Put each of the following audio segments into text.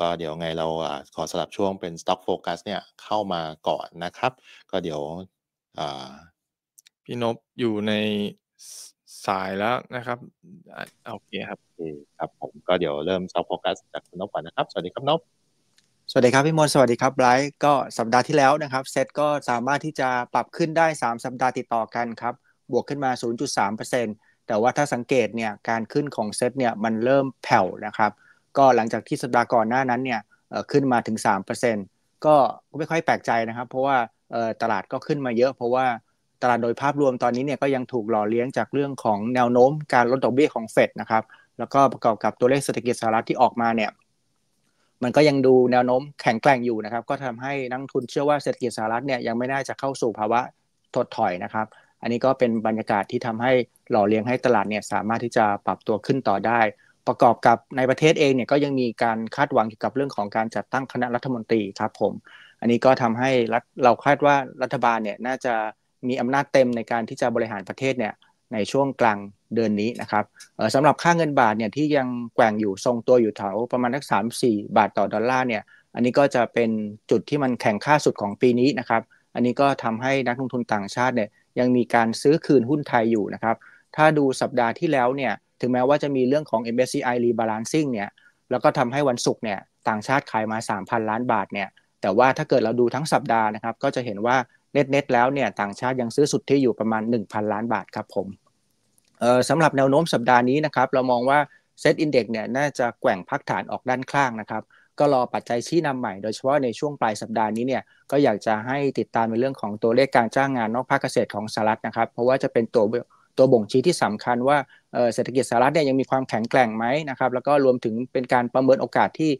ก็เดี๋ยวไงเราขอสลับช่วงเป็น Stock Focus เนี่ยเข้ามาก่อนนะครับ ก็เดี๋ยวพี่นบอยู่ในสายแล้วนะครับโอเคครับครับ ผมก็เดี๋ยวเริ่ม Stock Focus จากนบก่อนนะครับสวัสดีครับนบสวัสดีครับพี่มนสวัสดีครับไลท์ก็สัปดาห์ที่แล้วนะครับเซตก็สามารถที่จะปรับขึ้นได้ 3 สัปดาห์ติดต่อกันครับบวกขึ้นมา 0.3%แต่ว่าถ้าสังเกตเนี่ยการขึ้นของเซตเนี่ยมันเริ่มแผ่วนะครับก็หลังจากที่สัปดาห์ก่อนหน้านั้นเนี่ยขึ้นมาถึง3%ก็ไม่ค่อยแปลกใจนะครับ เพราะว่าตลาดก็ขึ้นมาเยอะ เพราะว่าตลาดโดยภาพรวมตอนนี้เนี่ยก็ยังถูกหล่อเลี้ยงจากเรื่องของแนวโน้มการลดดอกเบี้ยของเฟดนะครับ แล้วก็ประกอบกับตัวเลขเศรษฐกิจสหรัฐที่ออกมาเนี่ยมันก็ยังดูแนวโน้มแข็งแกร่งอยู่นะครับ ก็ทำให้นักทุนเชื่อว่าเศรษฐกิจสหรัฐเนี่ยยังไม่น่าจะเข้าสู่ภาวะถดถอยนะครับ อันนี้ก็เป็นบรรยากาศที่ทำให้หล่อเลี้ยงให้ตลาดเนี่ยสามารถที่จะปรับตัวขึ้นต่อได้ประกอบกับในประเทศเองเนี่ยก็ยังมีการคาดหวังเกี่ยวกับเรื่องของการจัดตั้งคณะรัฐมนตรีครับผมอันนี้ก็ทำให้รัฐเราคาดว่ารัฐบาลเนี่ยน่าจะมีอำนาจเต็มในการที่จะบริหารประเทศเนี่ยในช่วงกลางเดือนนี้นะครับสำหรับค่าเงินบาทเนี่ยที่ยังแกว่งอยู่ทรงตัวอยู่แถวประมาณทักสามสี่บาทต่อดอลลาร์เนี่ยอันนี้ก็จะเป็นจุดที่มันแข่งค่าสุดของปีนี้นะครับอันนี้ก็ทำให้นักลงทุนต่างชาติเนี่ยยังมีการซื้อคืนหุ้นไทยอยู่นะครับถ้าดูสัปดาห์ที่แล้วเนี่ยถึงแม้ว่าจะมีเรื่องของ MSCI rebalancing เนี่ยแล้วก็ทำให้วันศุกร์เนี่ยต่างชาติขายมา 3,000 ล้านบาทเนี่ยแต่ว่าถ้าเกิดเราดูทั้งสัปดาห์นะครับก็จะเห็นว่า เน็ตๆ แล้วเนี่ยต่างชาติยังซื้อสุดที่อยู่ประมาณ 1,000 ล้านบาทครับผมเอ่อสำหรับแนวโน้มสัปดาห์นี้นะครับเรามองว่าเซตอินเด็กเนี่ยน่าจะแกว่งพักฐานออกด้านข้างนะครับก็รอปัจจัยชี้นำใหม่โดยเฉพาะในช่วงปลายสัปดาห์นี้เนี่ยก็อยากจะให้ติดตามในเรื่องของตัวเลขการจ้างงานนอกภาคเกษตรของสหรัฐนะครับ เพราะว่าจะเป็นตัวตัวบ่งชี้ที่สำคัญว่าเศรษฐกิจสหรัฐเนี่ยยังมีความแข็งแกร่งไหมนะครับแล้วก็รวมถึงเป็นการประเมินโอกาสที่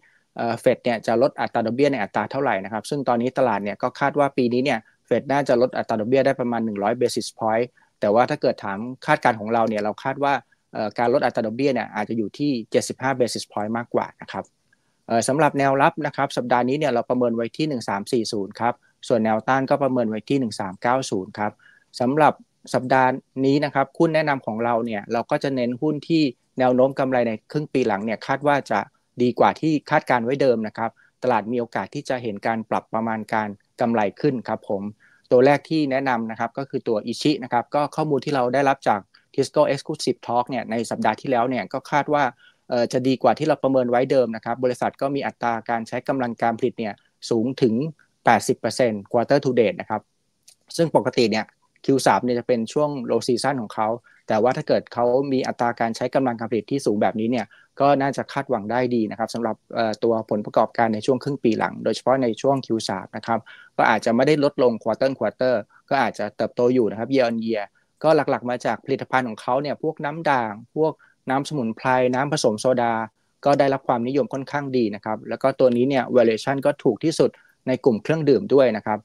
เฟดเนี่ยจะลดอัตราดอกเบี้ยในอัตราเท่าไหร่นะครับซึ่งตอนนี้ตลาดเนี่ยก็คาดว่าปีนี้เนี่ยเฟดน่าจะลดอัตราดอกเบี้ยได้ประมาณ 100 basis point แต่ว่าถ้าเกิดถามคาดการของเราเนี่ยเราคาดว่าการลดอัตราดอกเบี้ยเนี่ยอาจจะอยู่ที่75 basis point มากกว่านะครับสำหรับแนวรับนะครับ สัปดาห์นี้เนี่ยเราประเมินไว้ที่ 1340ครับส่วนแนวต้านก็ประเมินไว้ที่ 1390ครับสำหรับสัปดาห์นี้นะครับหุ้นแนะนำของเราเนี่ยเราก็จะเน้นหุ้นที่แนวโน้มกำไรในครึ่งปีหลังเนี่ยคาดว่าจะดีกว่าที่คาดการไว้เดิมนะครับตลาดมีโอกาสที่จะเห็นการปรับประมาณการกำไรขึ้นครับผมตัวแรกที่แนะนำนะครับก็คือตัวอิชินะครับก็ข้อมูลที่เราได้รับจาก Tisco Exclusive Talk เนี่ยในสัปดาห์ที่แล้วเนี่ยก็คาดว่าจะดีกว่าที่เราประเมินไว้เดิมนะครับ บริษัทก็มีอัตราการใช้กำลังการผลิตเนี่ยสูงถึง80% quarter to date นะครับซึ่งปกติเนี่ย Q3 เนี่ยจะเป็นช่วง low season ของเขา แต่ว่าถ้าเกิดเขามีอัตราการใช้กำลังการผลิตที่สูงแบบนี้เนี่ย ก็น่าจะคาดหวังได้ดีนะครับสำหรับตัวผลประกอบการในช่วงครึ่งปีหลัง โดยเฉพาะในช่วง Q3 นะครับ ก็อาจจะไม่ได้ลดลง quarter quarter ก็อาจจะเติบโตอยู่นะครับ year on year ก็หลัก ๆมาจากผลิตภัณฑ์ของเขาเนี่ย พวกน้ำด่าง พวกน้ำสมุนไพร น้ำผสมโซดา ก็ได้รับความนิยมค่อนข้างดีนะครับ แล้วก็ตัวนี้เนี่ย valuation ก็ถูกที่สุดในกลุ่มเครื่องดื่มด้วยนะครับ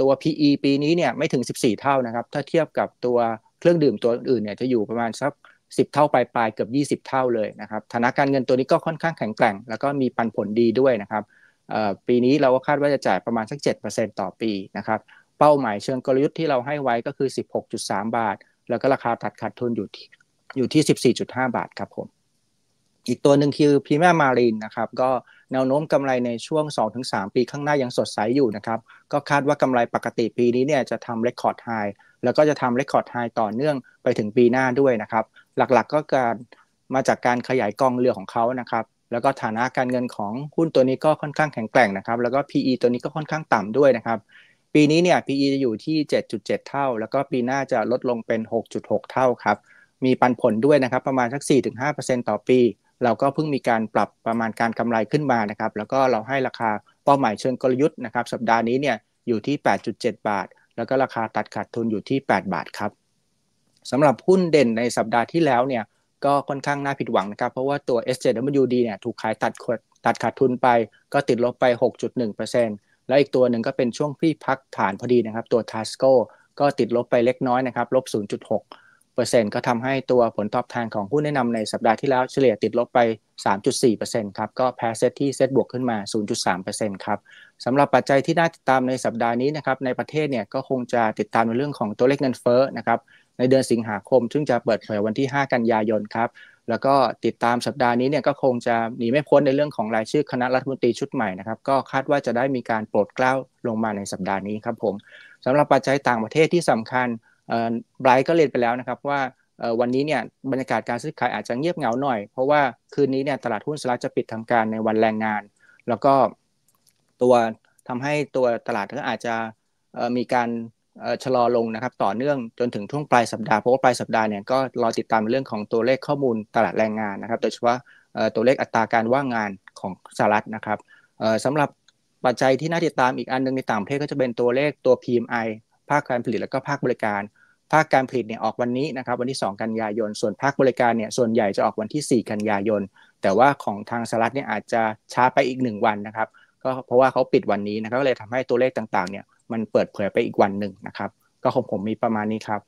ตัว PE ปีนี้เนี่ยไม่ถึง 14 เท่านะครับ ถ้าเทียบกับตัวเครื่องดื่มตัวอื่นเนี่ยจะอยู่ประมาณสัก 10 เท่าปลายๆ เกือบ 20 เท่าเลยนะครับ ฐานะการเงินตัวนี้ก็ค่อนข้างแข็งแกร่ง แล้วก็มีปันผลดีด้วยนะครับ ปีนี้เราก็คาดว่าจะจ่ายประมาณสัก 7%ต่อปีนะครับ เป้าหมายเชิงกลยุทธ์ที่เราให้ไว้ก็คือ 16.3 บาท แล้วก็ราคาตัดขาดทุนอยู่ที่อยู่ที่ 14.5 บาทครับผม อีกตัวหนึ่งคือพรีแม่มารีนนะครับก็แนวโน้มกำไรในช่วง 2-3 ปีข้างหน้ายังสดใสอยู่นะครับ ก็คาดว่ากำไรปกติปีนี้เนี่ยจะทำเรคคอร์ดไฮ แล้วก็จะทำเรคคอร์ดไฮต่อเนื่องไปถึงปีหน้าด้วยนะครับ หลักๆก็การมาจากการขยายกองเรือของเขานะครับ แล้วก็ฐานะการเงินของหุ้นตัวนี้ก็ค่อนข้างแข็งแกร่งนะครับ แล้วก็ PE ตัวนี้ก็ค่อนข้างต่ำด้วยนะครับ ปีนี้เนี่ย PE จะอยู่ที่ 7.7 เท่า แล้วก็ปีหน้าจะลดลงเป็น 6.6 เท่าครับ มีปันผลด้วยนะครับ ประมาณสัก 4-5%ต่อปีเราก็เพิ่งมีการปรับประมาณการกำไรขึ้นมานะครับแล้วก็เราให้ราคาเป้าหมายเชิงกลยุทธ์นะครับสัปดาห์นี้เนี่ยอยู่ที่ 8.7 บาท แล้วก็ราคาตัดขาดทุนอยู่ที่ 8 บาทครับสำหรับหุ้นเด่นในสัปดาห์ที่แล้วเนี่ยก็ค่อนข้างน่าผิดหวังนะครับ เพราะว่าตัว SJWD เนี่ยถูกขายตัดตัดขาดทุนไปก็ติดลบไป 6.1%แล้วอีกตัวหนึ่งก็เป็นช่วงพี่พักฐานพอดีนะครับตัว Tasco ก็ติดลบไปเล็กน้อยนะครับลบ 0.6ต์ก็ทำให้ตัวผลตอบแทนของผู้แนะนำในสัปดาห์ที่แล้ว เฉลี่ยติดลบไป 3.4%ครับ ก็แพ้เซตที่เซตบวกขึ้นมา 0.3%ครับ สำหรับปัจจัยที่น่าติดตามในสัปดาห์นี้นะครับ ในประเทศเนี่ยก็คงจะติดตามในเรื่องของตัวเลขเงินเฟ้อนะครับ ในเดือนสิงหาคม ซึ่งจะเปิดเผยวันที่ 5 กันยายนครับ แล้วก็ติดตามสัปดาห์นี้เนี่ยก็คงจะหนีไม่พ้นในเรื่องของรายชื่อคณะรัฐมนตรีชุดใหม่นะครับ ก็คาดว่าจะได้มีการโปรดเกล้าลงมาในสัปดาห์นี้ครับผมสำหรับปัจจัยต่างประเทศที่สำคัญไบรท์ก็เรียนไปแล้วนะครับว่าวันนี้เนี่ยบรรยากาศการซื้อขายอาจจะเงียบเหงาหน่อย เพราะว่าคืนนี้เนี่ยตลาดหุ้นสหรัฐจะปิดทำการในวันแรงงาน แล้วก็ตัวทำให้ตัวตลาดก็อาจจะมีการชะลอลงนะครับต่อเนื่องจนถึงช่วงปลายสัปดาห์เพราะว่าปลายสัปดาห์เนี่ยก็รอติดตามเรื่องของตัวเลขข้อมูลตลาดแรงงานนะครับ โดยเฉพาะตัวเลขอัตราการว่างงานของสหรัฐนะครับสำหรับปัจจัยที่น่าติดตามอีกอันนึงในต่างประเทศก็จะเป็นตัวเลขตัว PMI ภาคการผลิตและก็ภาคบริการภาคการผลิตเนี่ยออกวันนี้นะครับ วันที่2กันยายน ส่วนภาคบริการเนี่ยส่วนใหญ่จะออกวันที่ 4 กันยายน แต่ว่าของทางสหรัฐเนี่ยอาจจะช้าไปอีก1วันนะครับ ก็เพราะว่าเขาปิดวันนี้นะครับก็เลยทำให้ตัวเลขต่างๆ เนี่ยมันเปิดเผยไปอีกวันหนึ่งนะครับ ก็ของผมมีประมาณนี้ครับ